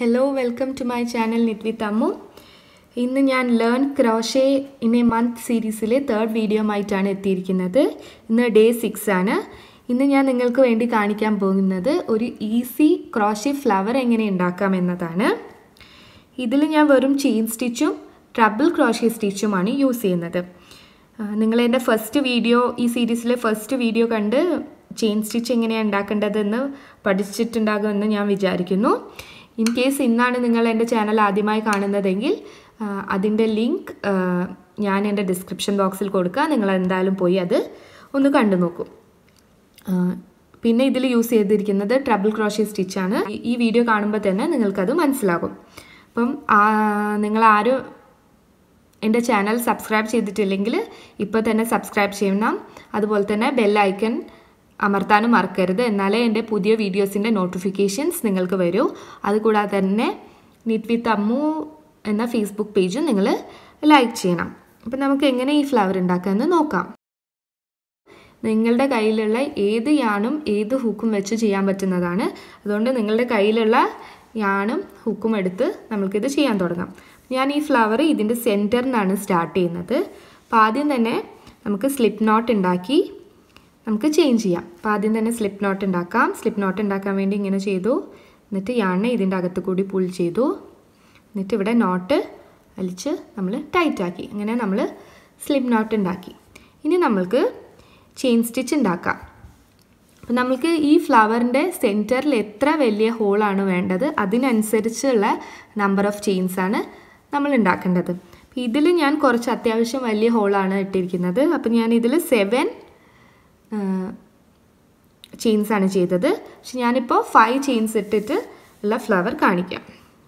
hello welcome to my channel knit with Ammu ഇന്ന് ഞാൻ learn crochet in a month സീരീസിലെ third video ആയിട്ടാണ് എത്തിയിരിക്കുന്നത് ഇന്ന് ഡേ സിക്സ് ആണ് ഇന്ന് ഞാൻ നിങ്ങൾക്ക് വേണ്ടി കാണിക്കാൻ പോകുന്നത് ഒരു ഈസി ക്രോഷേ ഫ്ലവർ എങ്ങനെ ഉണ്ടാക്കാം എന്നതാണ് ഇതിൽ ഞാൻ വെറും ചെയിൻ സ്റ്റിച്ചും ട്രബിൾ ക്രോഷേ സ്റ്റിച്ചുമാണ് യൂസ് ചെയ്യുന്നത് നിങ്ങൾ എൻ്റെ ഫസ്റ്റ് വീഡിയോ ഈ സീരീസിലെ ഫസ്റ്റ് വീഡിയോ കണ്ട് ചെയിൻ സ്റ്റിച്ച് എങ്ങനെയാണ് ഉണ്ടാക്കേണ്ടതെന്ന് പഠിച്ചിട്ടുണ്ടാകുമെന്ന് ഞാൻ വിചാരിക്കുന്നു ഇൻ കേസ് ഇന്നാണ് നിങ്ങൾ എൻ്റെ ചാനൽ ആദ്യമായി കാണുന്നതെങ്കിൽ അതിൻ്റെ ലിങ്ക് ഞാൻ എൻ്റെ ഡിസ്ക്രിപ്ഷൻ ബോക്സിൽ കൊടുക്കുക നിങ്ങൾ എന്തായാലും പോയി അത് ഒന്ന് കണ്ടു നോക്കും പിന്നെ ഇതിൽ യൂസ് ചെയ്തിരിക്കുന്നത് ട്രബിൾ ക്രോഷി സ്റ്റിച്ചാണ് ഈ വീഡിയോ കാണുമ്പോൾ തന്നെ നിങ്ങൾക്കത് മനസ്സിലാകും അപ്പം നിങ്ങൾ ആരും എൻ്റെ ചാനൽ സബ്സ്ക്രൈബ് ചെയ്തിട്ടില്ലെങ്കിൽ ഇപ്പോൾ തന്നെ സബ്സ്ക്രൈബ് ചെയ്യണം അതുപോലെ തന്നെ ബെൽ ഐക്കൺ അമർത്താനും മറക്കരുത് എന്നാലേ എൻ്റെ പുതിയ വീഡിയോസിൻ്റെ നോട്ടിഫിക്കേഷൻസ് നിങ്ങൾക്ക് വരൂ അതുകൂടാതെ തന്നെ നിറ്റ് വിത്ത് അമ്മു എന്ന ഫേസ്ബുക്ക് പേജും നിങ്ങൾ ലൈക്ക് ചെയ്യണം അപ്പം നമുക്ക് എങ്ങനെ ഈ ഫ്ലവർ ഉണ്ടാക്കാമെന്ന് നോക്കാം നിങ്ങളുടെ കയ്യിലുള്ള ഏത് യാണും ഏത് ഹുക്കും വെച്ച് ചെയ്യാൻ പറ്റുന്നതാണ് അതുകൊണ്ട് നിങ്ങളുടെ കയ്യിലുള്ള യാണും ഹുക്കും എടുത്ത് നമുക്കിത് ചെയ്യാൻ തുടങ്ങാം ഞാൻ ഈ ഫ്ലവർ ഇതിൻ്റെ സെൻറ്ററിൽ നിന്നാണ് സ്റ്റാർട്ട് ചെയ്യുന്നത് അപ്പോൾ ആദ്യം തന്നെ നമുക്ക് സ്ലിപ്പ് നോട്ട് ഉണ്ടാക്കി നമുക്ക് ചേഞ്ച് ചെയ്യാം അപ്പോൾ ആദ്യം തന്നെ സ്ലിപ്പ് നോട്ട് ഉണ്ടാക്കാം സ്ലിപ്പ് നോട്ട് ഉണ്ടാക്കാൻ വേണ്ടി ഇങ്ങനെ ചെയ്തു എന്നിട്ട് യാണ് ഇതിൻ്റെ അകത്ത് കൂടി പുൾ ചെയ്തു എന്നിട്ട് ഇവിടെ നോട്ട് വലിച്ച് നമ്മൾ ടൈറ്റാക്കി അങ്ങനെ നമ്മൾ സ്ലിപ്പ് നോട്ട് ഉണ്ടാക്കി ഇനി നമ്മൾക്ക് ചെയിൻ സ്റ്റിച്ച് ഉണ്ടാക്കാം അപ്പം നമ്മൾക്ക് ഈ ഫ്ലവറിൻ്റെ സെൻറ്ററിൽ എത്ര വലിയ ഹോളാണ് വേണ്ടത് അതിനനുസരിച്ചുള്ള നമ്പർ ഓഫ് ചെയിൻസാണ് നമ്മൾ ഉണ്ടാക്കേണ്ടത് ഇതിൽ ഞാൻ കുറച്ച് അത്യാവശ്യം വലിയ ഹോളാണ് ഇട്ടിരിക്കുന്നത് അപ്പം ഞാൻ ഇതിൽ സെവൻ ചെയിൻസ് ആണ് ചെയ്തത് പക്ഷെ ഞാനിപ്പോൾ ഫൈവ് ചെയിൻസ് ഇട്ടിട്ട് ഉള്ള ഫ്ലവർ കാണിക്കാം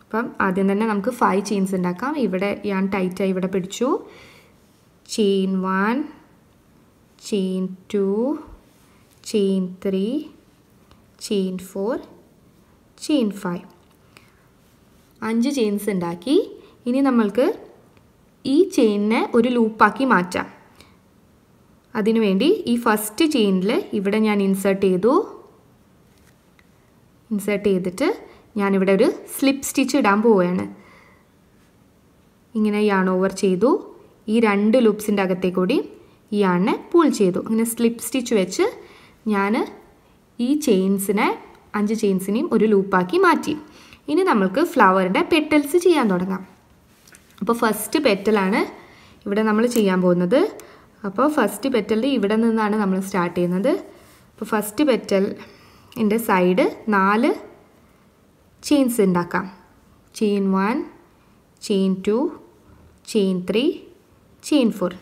അപ്പം ആദ്യം തന്നെ നമുക്ക് ഫൈവ് ചെയിൻസ് ഉണ്ടാക്കാം ഇവിടെ ഞാൻ ടൈറ്റായി ഇവിടെ പിടിച്ചു chain one chain two chain three chain four chain five അഞ്ച് ചെയിൻസ് ഉണ്ടാക്കി ഇനി നമ്മൾക്ക് ഈ ചെയിനിനെ ഒരു ലൂപ്പാക്കി മാറ്റാം അതിനുവേണ്ടി ഈ ഫസ്റ്റ് ചെയിനിൽ ഇവിടെ ഞാൻ ഇൻസേർട്ട് ചെയ്തു ഇൻസേർട്ട് ചെയ്തിട്ട് ഞാനിവിടെ ഒരു സ്ലിപ്പ് സ്റ്റിച്ച് ഇടാൻ പോവുകയാണ് ഇങ്ങനെ യാൺ ഓവർ ചെയ്തു ഈ രണ്ട് ലൂപ്സിൻ്റെ അകത്തേ കൂടി ഈ യാണിനെ പൂൾ ചെയ്തു അങ്ങനെ സ്ലിപ്പ് സ്റ്റിച്ച് വെച്ച് ഞാൻ ഈ ചെയിൻസിനെ അഞ്ച് ചെയിൻസിനെയും ഒരു ലൂപ്പാക്കി മാറ്റി ഇനി നമ്മൾക്ക് ഫ്ലവറിൻ്റെ പെറ്റൽസ് ചെയ്യാൻ തുടങ്ങാം അപ്പോൾ ഫസ്റ്റ് പെറ്റലാണ് ഇവിടെ നമ്മൾ ചെയ്യാൻ പോകുന്നത് അപ്പോൾ ഫസ്റ്റ് പെറ്റലിൽ ഇവിടെ നിന്നാണ് നമ്മൾ സ്റ്റാർട്ട് ചെയ്യുന്നത് അപ്പോൾ ഫസ്റ്റ് പെറ്റലിൻ്റെ സൈഡ് നാല് ചെയിൻസ് ഉണ്ടാക്കാം chain one chain two chain three chain four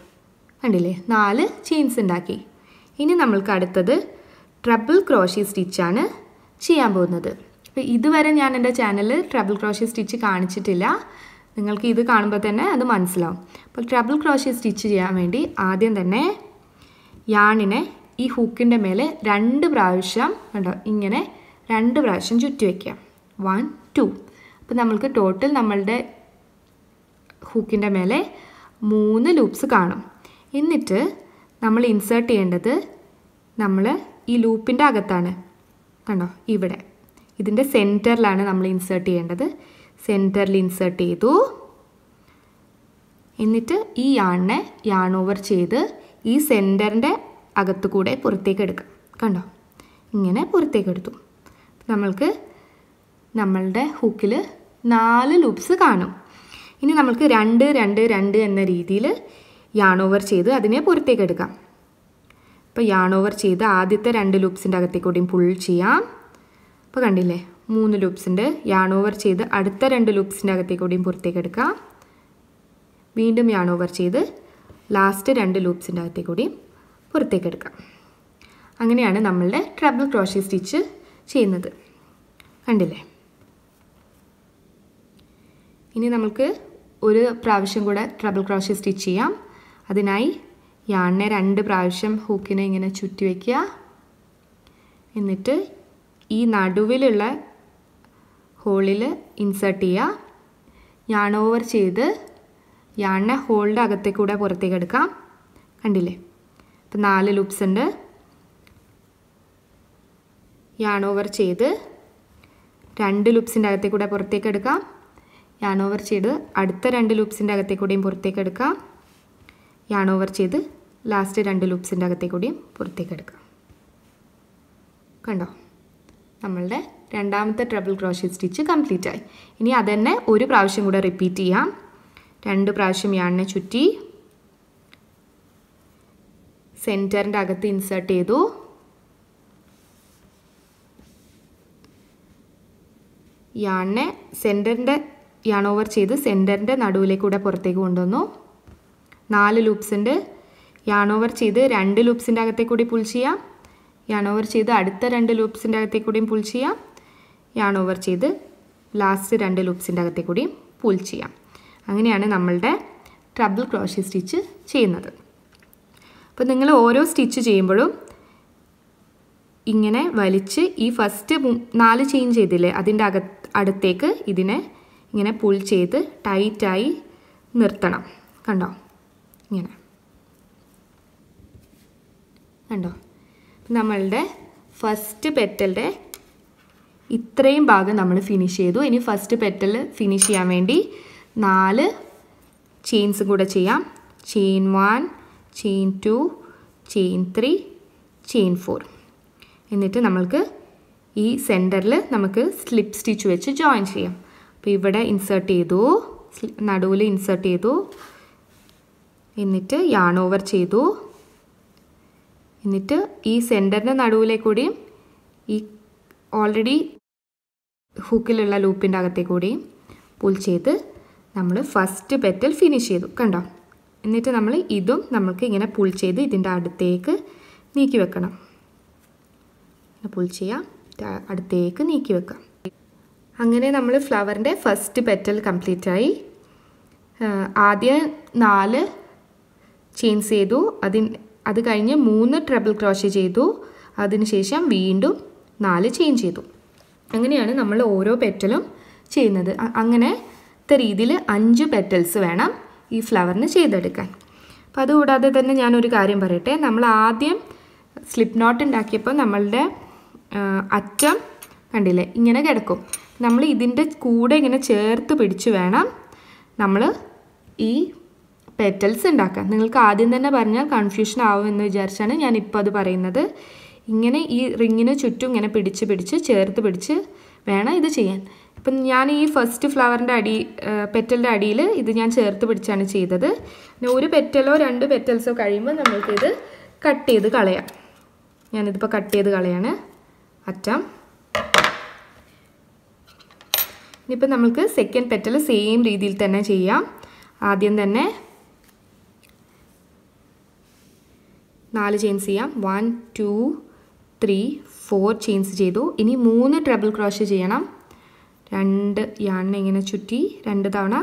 കണ്ടില്ലേ നാല് ചെയിൻസ് ഉണ്ടാക്കി ഇനി നമ്മൾക്ക് അടുത്തത് ട്രബിൾ ക്രോഷി സ്റ്റിച്ചാണ് ചെയ്യാൻ പോകുന്നത് അപ്പോൾ ഇതുവരെ ഞാൻ എൻ്റെ ചാനലിൽ ട്രബിൾ ക്രോഷി സ്റ്റിച്ച് കാണിച്ചിട്ടില്ല നിങ്ങൾക്ക് ഇത് കാണുമ്പോൾ തന്നെ അത് മനസ്സിലാവും അപ്പോൾ ട്രബിൾ ക്രോഷ്യ സ്റ്റിച്ച് ചെയ്യാൻ വേണ്ടി ആദ്യം തന്നെ യാണിനെ ഈ ഹൂക്കിൻ്റെ മേലെ രണ്ട് പ്രാവശ്യം കണ്ടോ ഇങ്ങനെ രണ്ട് പ്രാവശ്യം ചുറ്റി വയ്ക്കുക വൺ ടു അപ്പോൾ നമ്മൾക്ക് ടോട്ടൽ നമ്മളുടെ ഹൂക്കിൻ്റെ മേലെ മൂന്ന് ലൂപ്സ് കാണും എന്നിട്ട് നമ്മൾ ഇൻസേർട്ട് ചെയ്യേണ്ടത് നമ്മൾ ഈ ലൂപ്പിൻ്റെ അകത്താണ് കണ്ടോ ഇവിടെ ഇതിൻ്റെ സെൻറ്ററിലാണ് നമ്മൾ ഇൻസേർട്ട് ചെയ്യേണ്ടത് സെൻറ്ററിൽ ഇൻസേർട്ട് ചെയ്തു എന്നിട്ട് ഈ യാണിനെ യാൺ ഓവർ ചെയ്ത് ഈ സെൻറ്ററിൻ്റെ അകത്ത് കൂടെ പുറത്തേക്ക് എടുക്കാം കണ്ടോ ഇങ്ങനെ പുറത്തേക്ക് എടുത്തു നമ്മൾക്ക് നമ്മളുടെ ഹുക്കിൽ നാല് ലൂപ്സ് കാണും ഇനി നമ്മൾക്ക് രണ്ട് രണ്ട് രണ്ട് എന്ന രീതിയിൽ യാൺ ഓവർ ചെയ്ത് അതിനെ പുറത്തേക്ക് എടുക്കാം അപ്പോൾ യാൺ ഓവർ ചെയ്ത് ആദ്യത്തെ രണ്ട് ലൂപ്സിൻ്റെ അകത്തേക്കൂടിയും പുൾ ചെയ്യാം അപ്പോൾ കണ്ടില്ലേ മൂന്ന് ഉണ്ട് യാൺ ഓവർ ചെയ്ത് അടുത്ത രണ്ട് ലൂപ്സിൻ്റെ അകത്തേക്ക് കൂടിയും പുറത്തേക്ക് എടുക്കാം വീണ്ടും യാൺ ഓവർ ചെയ്ത് ലാസ്റ്റ് രണ്ട് ലൂപ്സിൻ്റെ അകത്തേക്ക് കൂടിയും പുറത്തേക്ക് എടുക്കാം അങ്ങനെയാണ് നമ്മളുടെ ട്രബിൾ ക്രോഷി സ്റ്റിച്ച് ചെയ്യുന്നത് കണ്ടില്ലേ ഇനി നമുക്ക് ഒരു പ്രാവശ്യം കൂടെ ട്രബിൾ ക്രോഷി സ്റ്റിച്ച് ചെയ്യാം അതിനായി യാണിനെ രണ്ട് പ്രാവശ്യം ഹൂക്കിനെ ഇങ്ങനെ ചുറ്റി വയ്ക്കുക എന്നിട്ട് ഈ നടുവിലുള്ള ഹോളിൽ ഇൻസേർട്ട് ചെയ്യുക യാൺ ഓവർ ചെയ്ത് യാണിനെ ഹോളിൻ്റെ അകത്തേക്കൂടെ പുറത്തേക്ക് എടുക്കാം കണ്ടില്ലേ അപ്പം നാല് ലൂപ്സ് ഉണ്ട് യാൺ ഓവർ ചെയ്ത് രണ്ട് ലൂപ്സിൻ്റെ അകത്തേ പുറത്തേക്ക് എടുക്കാം യാൺ ഓവർ ചെയ്ത് അടുത്ത രണ്ട് ലൂപ്സിൻ്റെ അകത്തേ പുറത്തേക്ക് എടുക്കാം യാൺ ഓവർ ചെയ്ത് ലാസ്റ്റ് രണ്ട് ലൂപ്സിൻ്റെ അകത്തേ പുറത്തേക്ക് എടുക്കാം കണ്ടോ നമ്മളുടെ രണ്ടാമത്തെ ട്രബിൾ ക്രോഷ്യ സ്റ്റിച്ച് കംപ്ലീറ്റ് ആയി ഇനി അതന്നെ ഒരു പ്രാവശ്യം കൂടെ റിപ്പീറ്റ് ചെയ്യാം രണ്ട് പ്രാവശ്യം യാണിനെ ചുറ്റി സെൻറ്ററിൻ്റെ അകത്ത് ഇൻസേർട്ട് ചെയ്തു യാണിനെ സെൻറ്ററിൻ്റെ യാൺ ഓവർ ചെയ്ത് സെൻറ്ററിൻ്റെ നടുവിലേക്കൂടെ പുറത്തേക്ക് കൊണ്ടുവന്നു നാല് ലൂപ്സ് യാൺ ഓവർ ചെയ്ത് രണ്ട് ലൂപ്സിൻ്റെ അകത്തേക്കൂടി പുൾ ചെയ്യാം യാൺ ഓവർ ചെയ്ത് അടുത്ത രണ്ട് ലൂപ്സിൻ്റെ അകത്തേക്കൂടിയും പുൾ ചെയ്യാം യാൺ ഓവർ ചെയ്ത് ലാസ്റ്റ് രണ്ട് ലൂപ്സിൻ്റെ അകത്തെ കൂടി പൂൾ ചെയ്യാം അങ്ങനെയാണ് നമ്മളുടെ ട്രബിൾ ക്രോഷി സ്റ്റിച്ച് ചെയ്യുന്നത് അപ്പോൾ നിങ്ങൾ ഓരോ സ്റ്റിച്ച് ചെയ്യുമ്പോഴും ഇങ്ങനെ വലിച്ച് ഈ ഫസ്റ്റ് നാല് ചെയിൻ ചെയ്തില്ലേ അതിൻ്റെ അക അടുത്തേക്ക് ഇതിനെ ഇങ്ങനെ പുൾ ചെയ്ത് ടൈറ്റായി നിർത്തണം കണ്ടോ ഇങ്ങനെ കണ്ടോ നമ്മളുടെ ഫസ്റ്റ് പെറ്റലിൻ്റെ ഇത്രയും ഭാഗം നമ്മൾ ഫിനിഷ് ചെയ്തു ഇനി ഫസ്റ്റ് പെറ്റൽ ഫിനിഷ് ചെയ്യാൻ വേണ്ടി നാല് ചെയിൻസും കൂടെ ചെയ്യാം chain one chain two chain three chain four എന്നിട്ട് നമ്മൾക്ക് ഈ സെൻറ്ററിൽ നമുക്ക് സ്ലിപ്പ് സ്റ്റിച്ച് വെച്ച് ജോയിൻ ചെയ്യാം അപ്പോൾ ഇവിടെ ഇൻസേർട്ട് ചെയ്തു നടുവിൽ ഇൻസേർട്ട് ചെയ്തു എന്നിട്ട് യാൺ ഓവർ ചെയ്തു എന്നിട്ട് ഈ സെൻറ്ററിൻ്റെ നടുവിലെ കൂടിയും ഈ ഓൾറെഡി ഹുക്കിലുള്ള ലൂപ്പിൻ്റെ അകത്തേക്ക് കൂടി പുൾ ചെയ്ത് നമ്മൾ ഫസ്റ്റ് പെറ്റൽ ഫിനിഷ് ചെയ്തു കണ്ടോ എന്നിട്ട് നമ്മൾ ഇതും നമുക്ക് ഇങ്ങനെ പുൾ ചെയ്ത് ഇതിൻ്റെ അടുത്തേക്ക് നീക്കി വെക്കണം പുൾ ചെയ്യാം അടുത്തേക്ക് നീക്കി വെക്കാം അങ്ങനെ നമ്മൾ ഫ്ലവറിൻ്റെ ഫസ്റ്റ് പെറ്റൽ കംപ്ലീറ്റ് ആയി ആദ്യം നാല് ചെയിൻസ് ചെയ്തു അതിന് അത് കഴിഞ്ഞ് മൂന്ന് ട്രബിൾ ക്രോഷ് ചെയ്തു അതിനുശേഷം വീണ്ടും നാല് ചെയിൻ ചെയ്തു അങ്ങനെയാണ് നമ്മൾ ഓരോ പെറ്റലും ചെയ്യുന്നത് അങ്ങനത്തെ രീതിയിൽ അഞ്ച് പെറ്റൽസ് വേണം ഈ ഫ്ലവറിന് ചെയ്തെടുക്കാൻ അപ്പോൾ അതുകൂടാതെ തന്നെ ഞാനൊരു കാര്യം പറയട്ടെ നമ്മൾ ആദ്യം സ്ലിപ്പ് നോട്ട് ഉണ്ടാക്കിയപ്പോൾ നമ്മളുടെ അറ്റം കണ്ടില്ലേ ഇങ്ങനെ കിടക്കും നമ്മൾ ഇതിൻ്റെ കൂടെ ഇങ്ങനെ ചേർത്ത് പിടിച്ച് വേണം നമ്മൾ ഈ പെറ്റൽസ് ഉണ്ടാക്കാൻ നിങ്ങൾക്ക് ആദ്യം തന്നെ പറഞ്ഞാൽ കൺഫ്യൂഷൻ ആവുമെന്ന് വിചാരിച്ചാണ് ഞാൻ ഇപ്പോൾ അത് പറയുന്നത് ഇങ്ങനെ ഈ റിങ്ങിന് ചുറ്റും ഇങ്ങനെ പിടിച്ച് പിടിച്ച് ചേർത്ത് പിടിച്ച് വേണം ഇത് ചെയ്യാൻ ഇപ്പം ഞാൻ ഈ ഫസ്റ്റ് ഫ്ലവറിൻ്റെ അടി പെറ്റലിൻ്റെ അടിയിൽ ഇത് ഞാൻ ചേർത്ത് പിടിച്ചാണ് ചെയ്തത് പിന്നെ ഒരു പെറ്റലോ രണ്ട് പെറ്റൽസോ കഴിയുമ്പോൾ നമ്മൾക്കിത് കട്ട് ചെയ്ത് കളയാം ഞാനിതിപ്പോൾ കട്ട് ചെയ്ത് കളയാണ് അറ്റം ഇനിയിപ്പോൾ നമുക്ക് സെക്കൻഡ് പെറ്റൽ സെയിം രീതിയിൽ തന്നെ ചെയ്യാം ആദ്യം തന്നെ നാല് ചെയിൻസ് ചെയ്യാം one two three four chains ചെയ്തു ഇനി മൂന്ന് ട്രബിൾ ക്രോഷ് ചെയ്യണം രണ്ട് യാണിനെ ഇങ്ങനെ ചുറ്റി രണ്ട് തവണ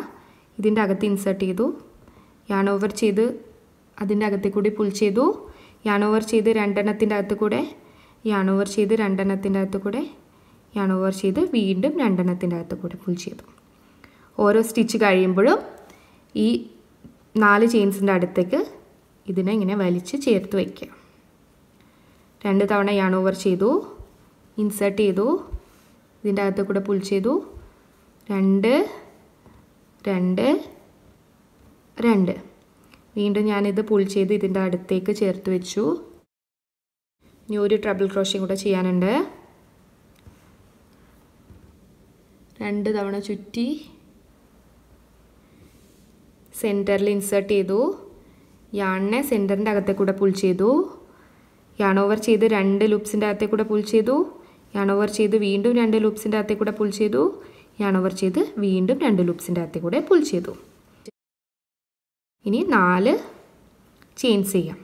ഇതിൻ്റെ അകത്ത് ഇൻസേർട്ട് ചെയ്തു യാൺ ഓവർ ചെയ്ത് അതിൻ്റെ അകത്തേ കൂടി പുൾ ചെയ്തു യാൺ ഓവർ ചെയ്ത് രണ്ടെണ്ണത്തിൻ്റെ അകത്ത് കൂടെ യാൺ ഓവർ ചെയ്ത് രണ്ടെണ്ണത്തിൻ്റെ അകത്ത് കൂടെ യാൺ ഓവർ ചെയ്ത് വീണ്ടും രണ്ടെണ്ണത്തിൻ്റെ അകത്ത് കൂടെ പുൾ ചെയ്തു ഓരോ സ്റ്റിച്ച് കഴിയുമ്പോഴും ഈ നാല് ചെയിൻസിൻ്റെ അടുത്തേക്ക് ഇതിനെ ഇങ്ങനെ വലിച്ച് ചേർത്ത് വയ്ക്കുക രണ്ട് തവണ യാൺ ഓവർ ചെയ്തു ഇൻസേർട്ട് ചെയ്തു ഇതിൻ്റെ അകത്ത് കൂടെ പുൾ ചെയ്തു രണ്ട് രണ്ട് രണ്ട് വീണ്ടും ഞാനിത് പുൾ ചെയ്ത് ഇതിൻ്റെ അടുത്തേക്ക് ചേർത്ത് വെച്ചു ഇനി ഒരു ട്രബിൾ ക്രോഷിംഗ് കൂടെ ചെയ്യാനുണ്ട് രണ്ട് തവണ ചുറ്റി സെൻറ്ററിൽ ഇൻസേർട്ട് ചെയ്തു യാണിനെ സെൻറ്ററിൻ്റെ അകത്തേക്കൂടെ കൂടെ പുൾ ചെയ്തു യാണോവർ ചെയ്ത് രണ്ട് ലൂപ്സിൻ്റെ അകത്തേ കൂടെ പുൾ ചെയ്തു യാണോവർ ചെയ്ത് വീണ്ടും രണ്ട് ലൂപ്സിൻ്റെ അകത്തേ കൂടെ പുൾ ചെയ്തു യാണോവർ ചെയ്ത് വീണ്ടും രണ്ട് ലൂപ്സിൻ്റെ അകത്തേ കൂടെ പുൾ ചെയ്തു ഇനി നാല് ചെയിൻസ് ചെയ്യാം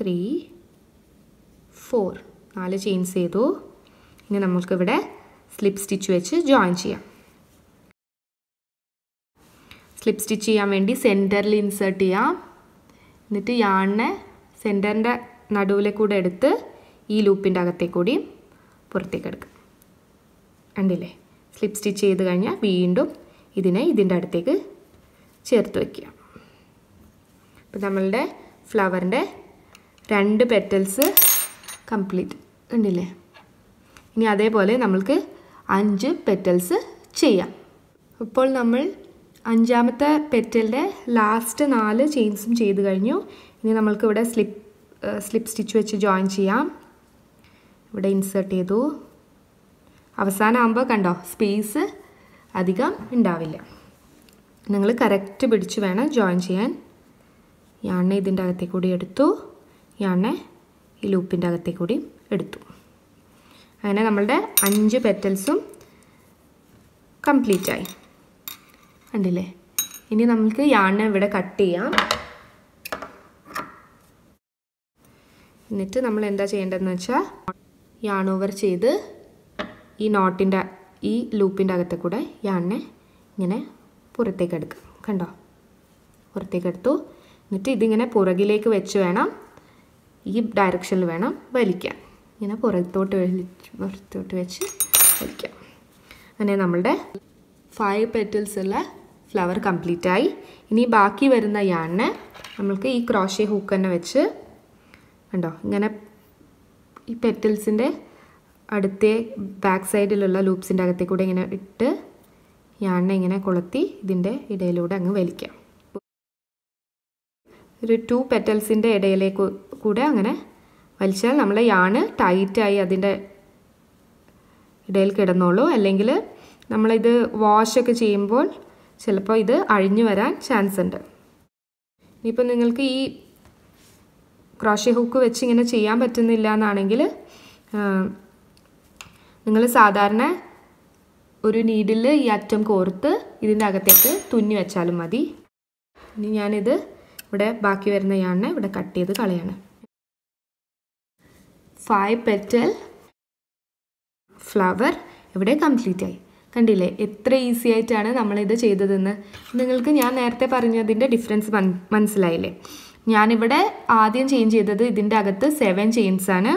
ത്രീ ഫോർ നാല് ചെയിൻസ് ചെയ്തു ഇനി നമുക്കിവിടെ സ്ലിപ്പ് സ്റ്റിച്ച് വെച്ച് ജോയിൻ ചെയ്യാം സ്ലിപ്പ് സ്റ്റിച്ച് ചെയ്യാൻ വേണ്ടി സെൻറ്ററിൽ ഇൻസേർട്ട് ചെയ്യാം എന്നിട്ട് യാണിനെ സെൻറ്ററിൻ്റെ നടുവിലെ കൂടെ എടുത്ത് ഈ ലൂപ്പിൻ്റെ അകത്തേ കൂടിയും പുറത്തേക്ക് എടുക്കുക ഉണ്ടല്ലേ സ്ലിപ്പ് സ്റ്റിച്ച് ചെയ്ത് കഴിഞ്ഞാൽ വീണ്ടും ഇതിനെ ഇതിൻ്റെ അടുത്തേക്ക് ചേർത്ത് വയ്ക്കുക അപ്പോൾ നമ്മളുടെ ഫ്ലവറിൻ്റെ രണ്ട് പെറ്റൽസ് കംപ്ലീറ്റ് ഉണ്ടല്ലേ ഇനി അതേപോലെ നമ്മൾക്ക് അഞ്ച് പെറ്റൽസ് ചെയ്യാം ഇപ്പോൾ നമ്മൾ അഞ്ചാമത്തെ പെറ്റലിൻ്റെ ലാസ്റ്റ് നാല് ചെയിൻസും ചെയ്ത് കഴിഞ്ഞു ഇനി നമ്മൾക്ക് ഇവിടെ സ്ലിപ്പ് സ്ലിപ്പ് സ്റ്റിച്ച് വെച്ച് ജോയിൻ ചെയ്യാം ഇവിടെ ഇൻസേർട്ട് ചെയ്തു അവസാനമാകുമ്പോൾ കണ്ടോ സ്പേസ് അധികം ഉണ്ടാവില്ല നിങ്ങൾ കറക്റ്റ് പിടിച്ച് വേണം ജോയിൻ ചെയ്യാൻ ഈ അണ്ണ ഇതിൻ്റെ അകത്തേ കൂടി എടുത്തു ഈ അണ്ണ ഈ ലൂപ്പിൻ്റെ അകത്തേ കൂടി എടുത്തു അങ്ങനെ നമ്മളുടെ അഞ്ച് പെറ്റൽസും കംപ്ലീറ്റായി കണ്ടില്ലേ ഇനി നമുക്ക് യാണ്ണ ഇവിടെ കട്ട് ചെയ്യാം എന്നിട്ട് നമ്മൾ എന്താ ചെയ്യേണ്ടതെന്ന് വെച്ചാൽ യാൺ ഓവർ ചെയ്ത് ഈ നോട്ടിൻ്റെ ഈ ലൂപ്പിൻ്റെ അകത്തെ കൂടെ യാണിനെ ഇങ്ങനെ പുറത്തേക്ക് എടുക്കുക കണ്ടോ പുറത്തേക്ക് എടുത്തു എന്നിട്ട് ഇതിങ്ങനെ പുറകിലേക്ക് വെച്ച് വേണം ഈ ഡയറക്ഷനിൽ വേണം വലിക്കാൻ ഇങ്ങനെ പുറത്തോട്ട് പുറത്തോട്ട് വെച്ച് വലിക്കാം അങ്ങനെ നമ്മളുടെ ഫൈവ് പെറ്റിൽസ് ഉള്ള ഫ്ലവർ കംപ്ലീറ്റായി ഇനി ബാക്കി വരുന്ന യാണിനെ നമ്മൾക്ക് ഈ ക്രോഷേ ഹൂക്കന്നെ വെച്ച് കണ്ടോ ഇങ്ങനെ ഈ പെറ്റിൽസിൻ്റെ അടുത്തേ ബാക്ക് സൈഡിലുള്ള ലൂപ്സിൻ്റെ അകത്തേ കൂടെ ഇങ്ങനെ ഇട്ട് യാണ്ണ ഇങ്ങനെ കൊളുത്തി ഇതിൻ്റെ ഇടയിലൂടെ അങ്ങ് വലിക്കാം ഒരു ടു പെറ്റൽസിൻ്റെ ഇടയിലേക്ക് കൂടെ അങ്ങനെ വലിച്ചാൽ നമ്മൾ യാണ് ടൈറ്റായി അതിൻ്റെ ഇടയിൽ കിടന്നോളൂ അല്ലെങ്കിൽ നമ്മളിത് വാഷൊക്കെ ചെയ്യുമ്പോൾ ചിലപ്പോൾ ഇത് അഴിഞ്ഞു വരാൻ ചാൻസ് ഉണ്ട് ഇനിയിപ്പോൾ നിങ്ങൾക്ക് ഈ ക്രോഷി ഹുക്ക് വെച്ച് ഇങ്ങനെ ചെയ്യാൻ പറ്റുന്നില്ല എന്നാണെങ്കിൽ നിങ്ങൾ സാധാരണ ഒരു നീഡിൽ ഈ അറ്റം കോർത്ത് ഇതിൻ്റെ അകത്തേക്ക് തുന്നി വെച്ചാലും മതി ഇനി ഞാനിത് ഇവിടെ ബാക്കി വരുന്ന യാണ് ഇവിടെ കട്ട് ചെയ്ത് കളയാണ് ഫൈവ് പെറ്റൽ ഫ്ലവർ ഇവിടെ കംപ്ലീറ്റ് ആയി കണ്ടില്ലേ എത്ര ഈസി ആയിട്ടാണ് നമ്മളിത് ചെയ്തതെന്ന് നിങ്ങൾക്ക് ഞാൻ നേരത്തെ പറഞ്ഞതിൻ്റെ ഡിഫറൻസ് മനസ്സിലായില്ലേ ഞാനിവിടെ ആദ്യം ചെയിൻ ചെയ്തത് ഇതിൻ്റെ അകത്ത് സെവൻ ചെയിൻസ് ആണ്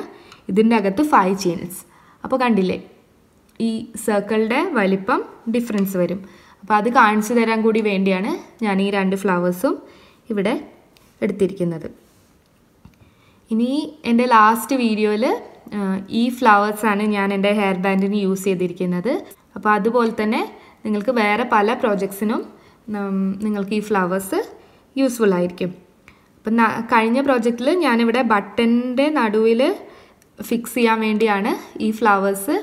ഇതിൻ്റെ അകത്ത് ഫൈവ് ചെയിൻസ് അപ്പോൾ കണ്ടില്ലേ ഈ സർക്കിളുടെ വലിപ്പം ഡിഫറൻസ് വരും അപ്പോൾ അത് കാണിച്ചു തരാൻ കൂടി വേണ്ടിയാണ് ഞാൻ ഈ രണ്ട് ഫ്ലവേഴ്സും ഇവിടെ എടുത്തിരിക്കുന്നത് ഇനി എൻ്റെ ലാസ്റ്റ് വീഡിയോയിൽ ഈ ഫ്ലവേഴ്സാണ് ഞാൻ എൻ്റെ ഹെയർ ബാൻഡിന് യൂസ് ചെയ്തിരിക്കുന്നത് അപ്പോൾ അതുപോലെ തന്നെ നിങ്ങൾക്ക് വേറെ പല പ്രോജക്ട്സിനും നിങ്ങൾക്ക് ഈ ഫ്ലവേഴ്സ് യൂസ്ഫുൾ ആയിരിക്കും അപ്പം കഴിഞ്ഞ പ്രോജക്റ്റിൽ ഞാനിവിടെ ബട്ടൻ്റെ നടുവിൽ ഫിക്സ് ചെയ്യാൻ വേണ്ടിയാണ് ഈ ഫ്ലവേഴ്സ്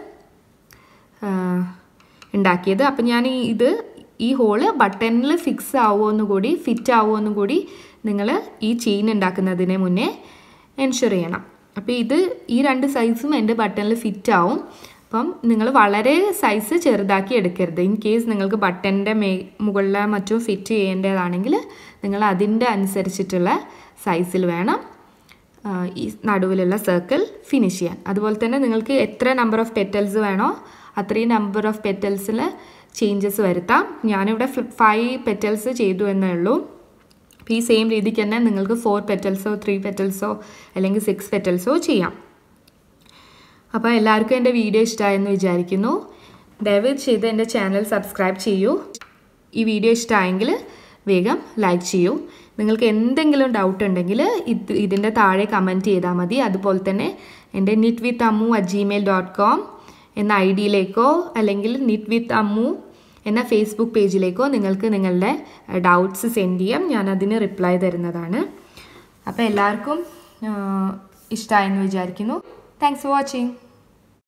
ഉണ്ടാക്കിയത് അപ്പം ഞാൻ ഇത് ഈ ഹോള് ബട്ടണിൽ ഫിക്സ് ആവുമെന്ന് കൂടി ഫിറ്റ് ആവുമെന്ന് കൂടി നിങ്ങൾ ഈ ചെയിൻ ഉണ്ടാക്കുന്നതിന് മുന്നേ എൻഷുർ ചെയ്യണം അപ്പോൾ ഇത് ഈ രണ്ട് സൈസും എൻ്റെ ബട്ടണിൽ ഫിറ്റ് ആവും അപ്പം നിങ്ങൾ വളരെ സൈസ് ചെറുതാക്കി എടുക്കരുത് ഇൻ കേസ് നിങ്ങൾക്ക് ബട്ടൻ്റെ മേ മുകളിലെ മറ്റും ഫിറ്റ് ചെയ്യേണ്ടതാണെങ്കിൽ നിങ്ങൾ അതിൻ്റെ അനുസരിച്ചിട്ടുള്ള സൈസിൽ വേണം ഈ നടുവിലുള്ള സർക്കിൾ ഫിനിഷ് ചെയ്യാൻ അതുപോലെ തന്നെ നിങ്ങൾക്ക് എത്ര നമ്പർ ഓഫ് പെറ്റൽസ് വേണോ അത്രയും നമ്പർ ഓഫ് പെറ്റൽസിൽ ചേഞ്ചസ് വരുത്താം ഞാനിവിടെ ഫൈവ് പെറ്റൽസ് ചെയ്തു എന്നേ ഉള്ളൂ ഈ സെയിം രീതിക്ക് തന്നെ നിങ്ങൾക്ക് ഫോർ പെറ്റൽസോ ത്രീ പെറ്റൽസോ അല്ലെങ്കിൽ സിക്സ് പെറ്റൽസോ ചെയ്യാം അപ്പോൾ എല്ലാവർക്കും എൻ്റെ വീഡിയോ ഇഷ്ടമായെന്ന് വിചാരിക്കുന്നു ദയവ് ചെയ്ത് എൻ്റെ ചാനൽ സബ്സ്ക്രൈബ് ചെയ്യൂ ഈ വീഡിയോ ഇഷ്ടമായെങ്കിൽ വേഗം ലൈക്ക് ചെയ്യൂ നിങ്ങൾക്ക് എന്തെങ്കിലും ഡൗട്ട് ഉണ്ടെങ്കിൽ ഇത് ഇതിൻ്റെ താഴെ കമൻറ്റ് ചെയ്താൽ മതി അതുപോലെ തന്നെ എൻ്റെ knit with Ammu at Gmail dot com എന്ന ഐ ഡിയിലേക്കോ അല്ലെങ്കിൽ നിറ്റ് വിത്ത് അമ്മു എന്ന ഫേസ്ബുക്ക് പേജിലേക്കോ നിങ്ങൾക്ക് നിങ്ങളുടെ ഡൗട്ട്സ് സെൻഡ് ചെയ്യാം ഞാൻ അതിന് റിപ്ലൈ തരുന്നതാണ് അപ്പോൾ എല്ലാവർക്കും ഇഷ്ടമായെന്ന് വിചാരിക്കുന്നു താങ്ക്സ് ഫോർ വാച്ചിങ്